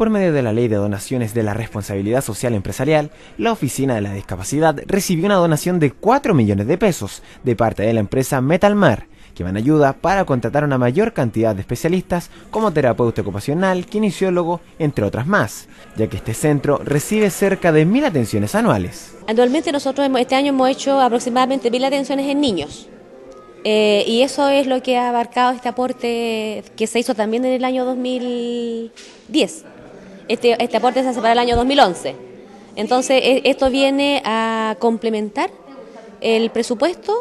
Por medio de la Ley de Donaciones de la Responsabilidad Social Empresarial, la Oficina de la Discapacidad recibió una donación de 4 millones de pesos de parte de la empresa Metalmar, que van a ayuda para contratar una mayor cantidad de especialistas como terapeuta ocupacional, kinesiólogo, entre otras más, ya que este centro recibe cerca de mil atenciones anuales. Anualmente nosotros este año hemos hecho aproximadamente mil atenciones en niños. Eh, y eso es lo que ha abarcado este aporte que se hizo también en el año 2010. Este, este, aporte se hace para el año 2011. Entonces, e, esto viene a complementar el presupuesto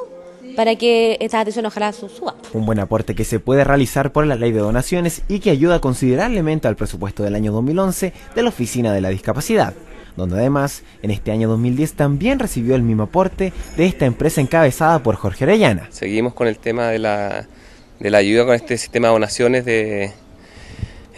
para que esta atención ojalá suba. Un buen aporte que se puede realizar por la ley de donaciones y que ayuda considerablemente al presupuesto del año 2011 de la Oficina de la Discapacidad, donde además en este año 2010 también recibió el mismo aporte de esta empresa encabezada por Jorge Arellana. Seguimos con el tema de la, de la ayuda con este sistema de donaciones de,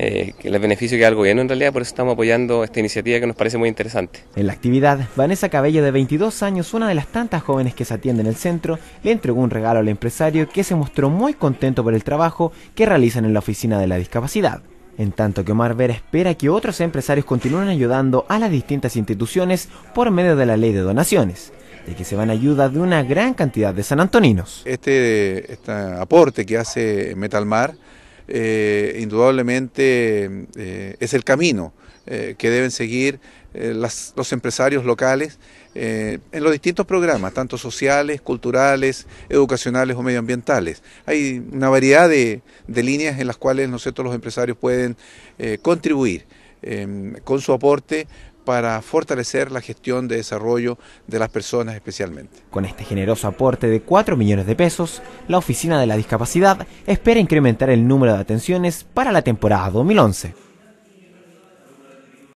eh, que el beneficio que da al gobierno en realidad, por eso estamos apoyando esta iniciativa que nos parece muy interesante. En la actividad, Vanessa Cabello, de 22 años, una de las tantas jóvenes que se atiende en el centro, le entregó un regalo al empresario que se mostró muy contento por el trabajo que realizan en la oficina de la discapacidad. En tanto que Omar Vera espera que otros empresarios continúen ayudando a las distintas instituciones por medio de la ley de donaciones, de que se van a ayuda de una gran cantidad de sanantoninos. Este, este aporte que hace Metalmar eh, indudablemente eh, es el camino eh, que deben seguir los empresarios locales en los distintos programas, tanto sociales, culturales, educacionales o medioambientales. Hay una variedad de, de líneas en las cuales nosotros los empresarios pueden contribuir con su aporte para fortalecer la gestión de desarrollo de las personas especialmente. Con este generoso aporte de 4 millones de pesos, la Oficina de la Discapacidad espera incrementar el número de atenciones para la temporada 2011.